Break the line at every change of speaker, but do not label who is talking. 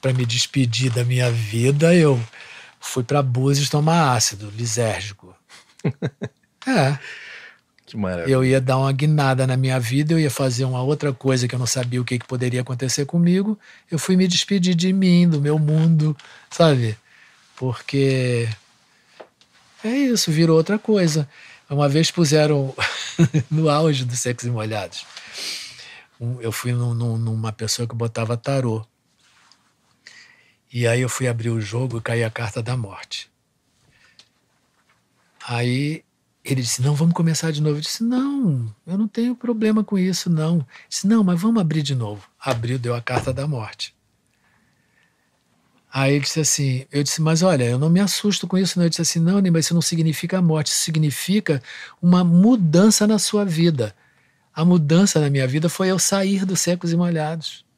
para me despedir da minha vida, eu fui para Búzios tomar ácido lisérgico. é. Que maravilha. Eu ia dar uma guinada na minha vida, eu ia fazer uma outra coisa que eu não sabia o que, que poderia acontecer comigo. Eu fui me despedir de mim, do meu mundo, sabe? Porque é isso, virou outra coisa. Uma vez puseram no auge do Sexo e Molhados. eu fui num, num, numa pessoa que botava tarô. E aí eu fui abrir o jogo e caiu a carta da morte. Aí ele disse: Não, vamos começar de novo. Eu disse: Não, eu não tenho problema com isso, não. Eu disse: Não, mas vamos abrir de novo. Abriu, deu a carta da morte. Aí ele disse assim: Eu disse, mas olha, eu não me assusto com isso, não. Ele disse assim: Não, mas isso não significa a morte, isso significa uma mudança na sua vida. A mudança na minha vida foi eu sair dos Secos e Molhados.